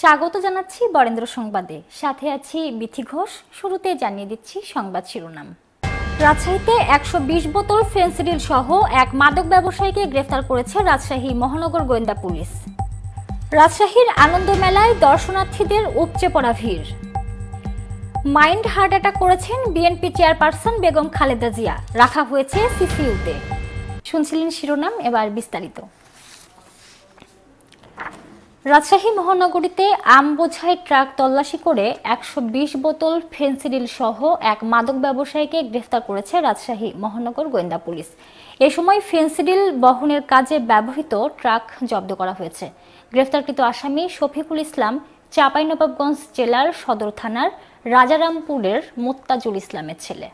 স্বাগত জানাচ্ছি বরেন্দ্র সংবাদে সাথে আছি বিথি ঘোষ শুরুতে জানিয়ে দিচ্ছি সংবাদ শিরোনাম রাজশাহীতে একশো বিশ বোতল ফেন্সিডিল সহ এক মাদক ব্যবসায়ীকে গ্রেফতার করেছে রাজশাহী মহানগর গোয়েন্দা পুলিশ রাজশাহীর আনন্দ মেলায় দর্শনার্থীদের উপচে পড়া ভিড় মাইন্ড হার্ট অ্যাটাক করেছেন বিএনপি চেয়ারপারসন বেগম খালেদা জিয়া রাখা হয়েছে সিসিউতে শুনছিলেন শিরোনাম এবার বিস্তারিত রাজশাহী মহানগরীতে আম বোঝাই ট্রাক তল্লাশি করে একশো বোতল ফেন্সিডিল সহ এক মাদক ব্যবসায়ীকে গ্রেফতার করেছে রাজশাহী মহানগর গোয়েন্দা পুলিশ এ সময় ফেন্সিডিল বহনের কাজে ব্যবহৃত ট্রাক জব্দ করা হয়েছে গ্রেফতারকৃত আসামি শফিকুল ইসলাম চাঁপাইনবাবগঞ্জ জেলার সদর থানার রাজারামপুরের মোত্তাজুল ইসলামের ছেলে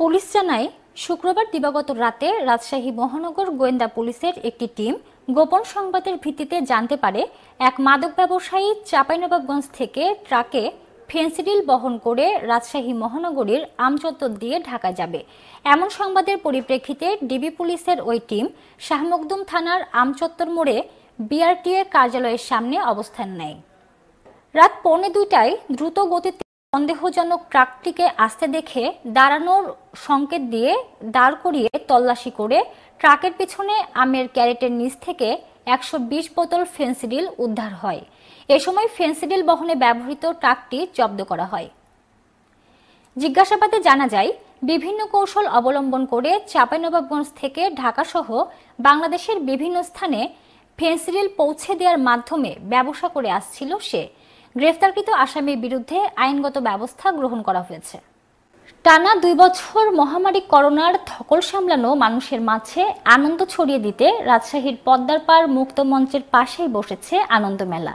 পুলিশ জানায় শুক্রবার দিবাগত রাতে রাজশাহী মহানগর গোয়েন্দা পুলিশের একটি টিম গোপন সংবাদের ভিত্তিতে জানতে পারে এক মাদক ব্যবসায়ী চাঁপাইনবাবগঞ্জ থেকে ট্রাকে ফেন্সিডিল বহন করে রাজশাহী মহানগরীর আমচত্বর দিয়ে ঢাকা যাবে এমন সংবাদের পরিপ্রেক্ষিতে ডিবি পুলিশের ওই টিম শাহমকদুম থানার আমচত্বর মোড়ে বিআরটিএ কার্যালয়ের সামনে অবস্থান নেয় রাত পৌনে দুইটায় দ্রুত গতিতে সন্দেহজনক ট্রাকটিকে আসতে দেখে দাঁড়ানোর সংকেত দিয়ে দাঁড় করিয়ে তল্লাশি করে ট্রাকের পিছনে আমের ক্যারেটের নিচ থেকে একশো বিশ বোতল ফেন্সিডিল উদ্ধার হয় এ সময় ফেন্সিডিল বহনে ব্যবহৃত ট্রাকটি জব্দ করা হয় জিজ্ঞাসাবাদে জানা যায় বিভিন্ন কৌশল অবলম্বন করে চাঁপাইনবাবগঞ্জ থেকে ঢাকাসহ বাংলাদেশের বিভিন্ন স্থানে ফেন্সিডিল পৌঁছে দেওয়ার মাধ্যমে ব্যবসা করে আসছিল সে গ্রেফতারকৃত আসামির বিরুদ্ধে আইনগত ব্যবস্থা গ্রহণ করা হয়েছে টানা দুই বছর মহামারী করোনার থকল সামলানো মানুষের মাঝে আনন্দ ছড়িয়ে দিতে রাজশাহীর পদ্মার পার মুক্ত মঞ্চের পাশেই বসেছে আনন্দ মেলা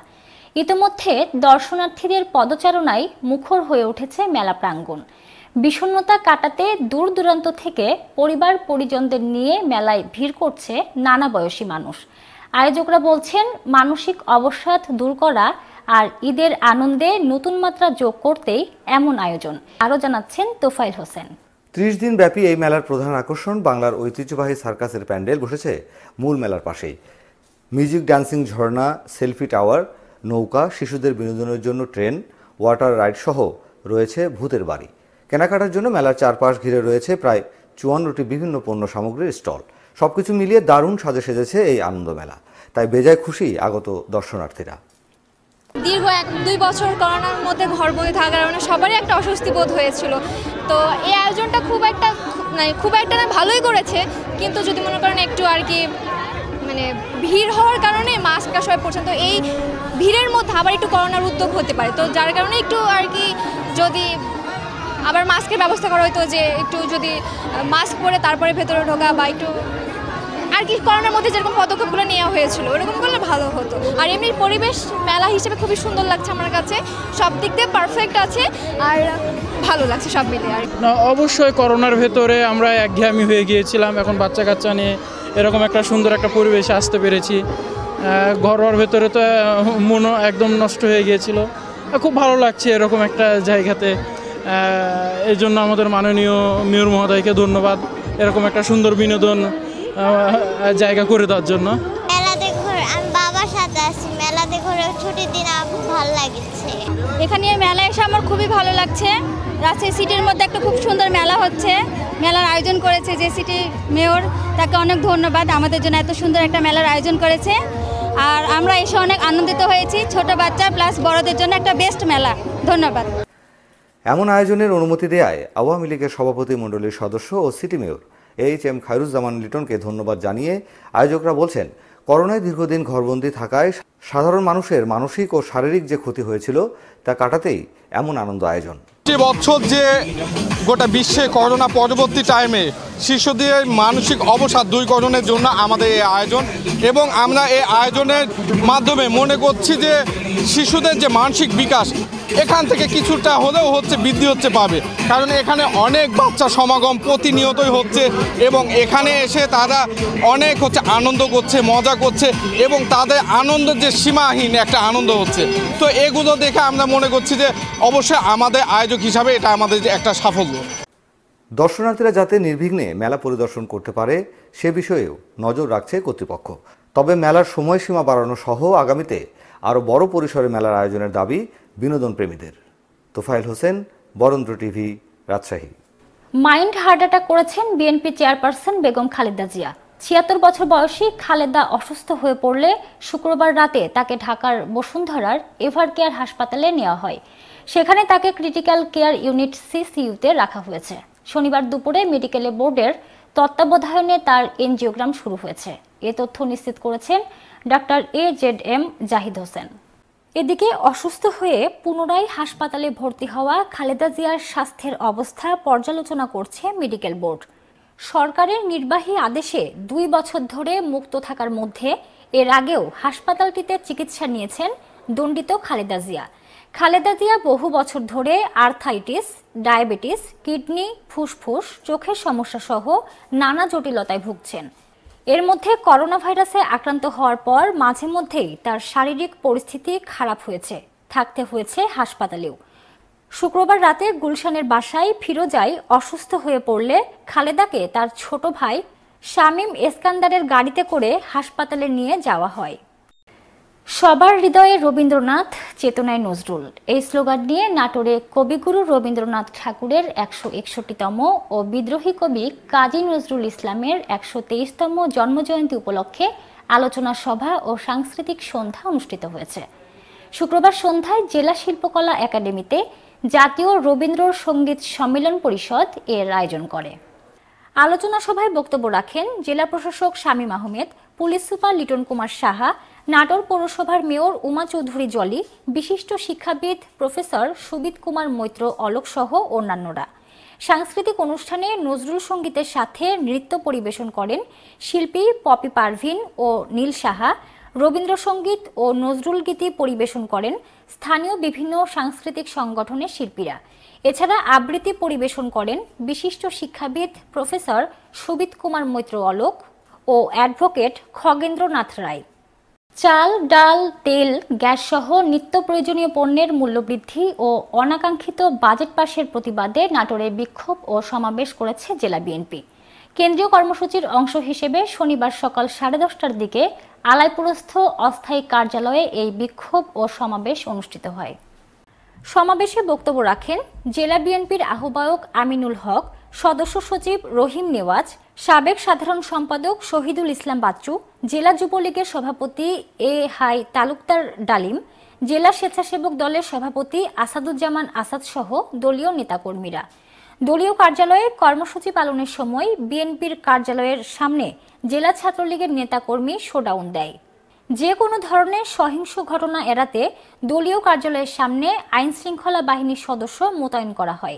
ইতোমধ্যে দর্শনার্থীদের পদচারণায় মুখর হয়ে উঠেছে মেলা প্রাঙ্গণ বিষণ্নতা কাটাতে দূর দূরান্ত থেকে পরিবার পরিজনদের নিয়ে মেলায় ভিড় করছে নানা বয়সী মানুষ আয়োজকরা বলছেন মানসিক অবসাদ দূর করা আর ঈদের আনন্দে নতুন মাত্রা যোগ করতেই এমন আয়োজন আরও জানাচ্ছেন তোফাইল হোসেন ত্রিশ দিন ব্যাপী এই মেলার প্রধান আকর্ষণ বাংলার ঐতিহ্যবাহী সার্কাসের প্যান্ডেল বসেছে মূল মেলার পাশেই মিউজিক ডান্সিং ঝর্ণা সেলফি টাওয়ার নৌকা শিশুদের বিনোদনের জন্য ট্রেন ওয়াটার রাইড সহ রয়েছে ভূতের বাড়ি কেনাকাটার জন্য মেলার চারপাশ ঘিরে রয়েছে প্রায় চুয়ান্নটি বিভিন্ন পণ্য সামগ্রীর স্টল সবকিছু মিলিয়ে দারুণ সাজে সেজেছে এই আনন্দ মেলা তাই বেজায় খুশি আগত দর্শনার্থীরা দীর্ঘ এক দুই বছর করোনার মধ্যে বই থাকার কারণে সবারই একটা অস্বস্তি বোধ হয়েছিল তো এই আয়োজনটা খুব একটা মানে খুব একটা না ভালোই করেছে কিন্তু যদি মনে করেন একটু আর কি মানে ভিড় হওয়ার কারণে মাস্ক সবাই পড়ছেন তো এই ভিড়ের মধ্যে আবার একটু করোনার উদ্যোগ হতে পারে তো যার কারণে একটু আর কি যদি আবার মাস্কের ব্যবস্থা করা হতো যে একটু যদি মাস্ক পরে তারপরে ভেতরে ঢোকা বা একটু আর কি করোনার মধ্যে যেরকম পদক্ষেপগুলো নেওয়া হয়েছিল ওরকম করলে ভালো হতো আর এমনি পরিবেশ মেলা হিসেবে খুবই সুন্দর লাগছে আমার কাছে সব দিক দিয়ে পারফেক্ট আছে আর ভালো লাগছে সব মিলে আর না অবশ্যই করোনার ভেতরে আমরা একঘেয়ামি হয়ে গিয়েছিলাম এখন বাচ্চা কাচ্চা নিয়ে এরকম একটা সুন্দর একটা পরিবেশে আসতে পেরেছি ঘরোয়ার ভেতরে তো মনও একদম নষ্ট হয়ে গিয়েছিল খুব ভালো লাগছে এরকম একটা জায়গাতে এই জন্য আমাদের মাননীয় মেয়র মহোদয়কে ধন্যবাদ এরকম একটা সুন্দর বিনোদন জায়গা করে দেওয়ার জন্য বাবার সাথে ছুটির দিন খুব ভালো এখানে মেলা এসে আমার খুবই ভালো লাগছে রাজশাহী সিটির মধ্যে একটা খুব সুন্দর মেলা হচ্ছে মেলার আয়োজন করেছে যে সিটি মেয়র তাকে অনেক ধন্যবাদ আমাদের জন্য এত সুন্দর একটা মেলার আয়োজন করেছে আর আমরা এসে অনেক আনন্দিত হয়েছি ছোট বাচ্চা প্লাস বড়দের জন্য একটা বেস্ট মেলা ধন্যবাদ এমন আয়োজনের অনুমতি দেয় আওয়ামী লীগের সভাপতি মণ্ডলীর সদস্য ও city mayor H M Khairuzzaman লিটনকে ধন্যবাদ জানিয়ে আয়োজকরা বলছেন করোনায় দীর্ঘদিন ঘরবন্দি থাকায় সাধারণ মানুষের মানসিক ও শারীরিক যে ক্ষতি হয়েছিল তা কাটাতেই এমন আনন্দ আয়োজন বছর যে গোটা বিশ্বে করোনা পরবর্তী টাইমে শীর্ষ দিয়ে মানসিক অবসাদ দূরীকরণের জন্য আমাদের এই আয়োজন এবং আমরা এই আয়োজনের মাধ্যমে মনে করছি যে শিশুদের যে মানসিক বিকাশ এখান থেকে কিছুটা হলেও হচ্ছে বৃদ্ধি হচ্ছে পাবে কারণ এখানে অনেক বাচ্চা সমাগম প্রতিনিয়তই হচ্ছে এবং এখানে এসে তারা অনেক হচ্ছে আনন্দ করছে মজা করছে এবং তাদের আনন্দের যে সীমাহীন একটা আনন্দ হচ্ছে তো এগুলো দেখে আমরা মনে করছি যে অবশ্যই আমাদের আয়োজক হিসাবে এটা আমাদের একটা সাফল্য দর্শনার্থীরা যাতে নির্বিঘ্নে মেলা পরিদর্শন করতে পারে সে বিষয়েও নজর রাখছে কর্তৃপক্ষ তবে মেলার সময়সীমা বাড়ানো সহ আগামীতে আরও বড় পরিসরে মেলার আয়োজনের দাবি বিনোদন প্রেমীদের Tofail Hossain Barendra TV Rajshahi mild heart attack করেছেন বিএনপি চেয়ারপারসন বেগম খালেদা জিয়া ছিয়াত্তর বছর বয়সী খালেদা অসুস্থ হয়ে পড়লে শুক্রবার রাতে তাকে ঢাকার বসুন্ধরার এভার কেয়ার হাসপাতালে নেওয়া হয় সেখানে তাকে ক্রিটিক্যাল কেয়ার ইউনিট সিসিউতে রাখা হয়েছে শনিবার দুপুরে মেডিকেলে বোর্ডের তত্ত্বাবধানে তার এনজিওগ্রাম শুরু হয়েছে এ তথ্য নিশ্চিত করেছেন doctor A Z M Zahid Hossain এদিকে অসুস্থ হয়ে পুনরায় হাসপাতালে ভর্তি হওয়া খালেদা জিয়ার স্বাস্থ্যের অবস্থা পর্যালোচনা করছে মেডিকেল বোর্ড সরকারের নির্বাহী আদেশে দুই বছর ধরে মুক্ত থাকার মধ্যে এর আগেও হাসপাতালটিতে চিকিৎসা নিয়েছেন দণ্ডিত খালেদা জিয়া খালেদা জিয়া বহু বছর ধরে আর্থাইটিস ডায়াবেটিস কিডনি ফুসফুস চোখের সমস্যা সহ নানা জটিলতায় ভুগছেন এর মধ্যে করোনা ভাইরাসে আক্রান্ত হওয়ার পর মাঝে মধ্যেই তার শারীরিক পরিস্থিতি খারাপ হয়েছে থাকতে হয়েছে হাসপাতালেও শুক্রবার রাতে গুলশানের বাসায় ফিরোজাই অসুস্থ হয়ে পড়লে খালেদাকে তার ছোট ভাই শামীম এসকান্দারের গাড়িতে করে হাসপাতালে নিয়ে যাওয়া হয় সবার হৃদয়ে রবীন্দ্রনাথ চেতনায় নজরুল এই স্লোগান নিয়ে নাটোরে কবিগুরু রবীন্দ্রনাথ ঠাকুরের একশো একষট্টিতম ও বিদ্রোহী কবি কাজী নজরুল ইসলামের একশো তেইশতম জন্মজয়ন্তী উপলক্ষে আলোচনা সভা ও সাংস্কৃতিক সন্ধ্যা অনুষ্ঠিত হয়েছে শুক্রবার সন্ধ্যায় জেলা শিল্পকলা একাডেমিতে জাতীয় রবীন্দ্র সঙ্গীত সম্মেলন পরিষদ এর আয়োজন করে আলোচনা সভায় বক্তব্য রাখেন জেলা প্রশাসক শামীম আহমেদ পুলিশ সুপার লিটন কুমার সাহা নাটোর পৌরসভার মেয়র উমা চৌধুরী জলি বিশিষ্ট শিক্ষাবিদ প্রফেসর সুবিত কুমার মৈত্র অলোকসহ অন্যান্যরা সাংস্কৃতিক অনুষ্ঠানে নজরুল সঙ্গীতের সাথে নৃত্য পরিবেশন করেন শিল্পী পপি পারভিন ও নীল সাহা রবীন্দ্রসঙ্গীত ও নজরুল গীতি পরিবেশন করেন স্থানীয় বিভিন্ন সাংস্কৃতিক সংগঠনের শিল্পীরা এছাড়া আবৃত্তি পরিবেশন করেন বিশিষ্ট শিক্ষাবিদ প্রফেসর সুবিত কুমার মৈত্র অলোক ও অ্যাডভোকেট খগেন্দ্রনাথ রায় চাল ডাল তেল গ্যাস সহ নিত্য প্রয়োজনীয় পণ্যের মূল্যবৃদ্ধি ও অনাকাঙ্ক্ষিত বাজেট পাশের প্রতিবাদে নাটোরে বিক্ষোভ ও সমাবেশ করেছে জেলা বিএনপি কেন্দ্রীয় কর্মসূচির অংশ হিসেবে শনিবার সকাল সাড়ে দশটার দিকে আলাইপুরস্থ অস্থায়ী কার্যালয়ে এই বিক্ষোভ ও সমাবেশ অনুষ্ঠিত হয় সমাবেশে বক্তব্য রাখেন জেলা বিএনপির আহ্বায়ক আমিনুল হক সদস্য সচিব রহিম নেওয়াজ সাবেক সাধারণ সম্পাদক শহীদুল ইসলাম বাচ্চু জেলা যুবলীগের সভাপতি এ হাই তালুকদার ডালিম জেলা স্বেচ্ছাসেবক দলের সভাপতি আসাদুজ্জামান আসাদ সহ দলীয় নেতাকর্মীরা দলীয় কার্যালয়ে কর্মসূচি পালনের সময় বিএনপির কার্যালয়ের সামনে জেলা ছাত্রলীগের নেতাকর্মী শোডাউন দেয় যে কোনো ধরনের সহিংস ঘটনা এড়াতে দলীয় কার্যালয়ের সামনে আইনশৃঙ্খলা বাহিনীর সদস্য মোতায়েন করা হয়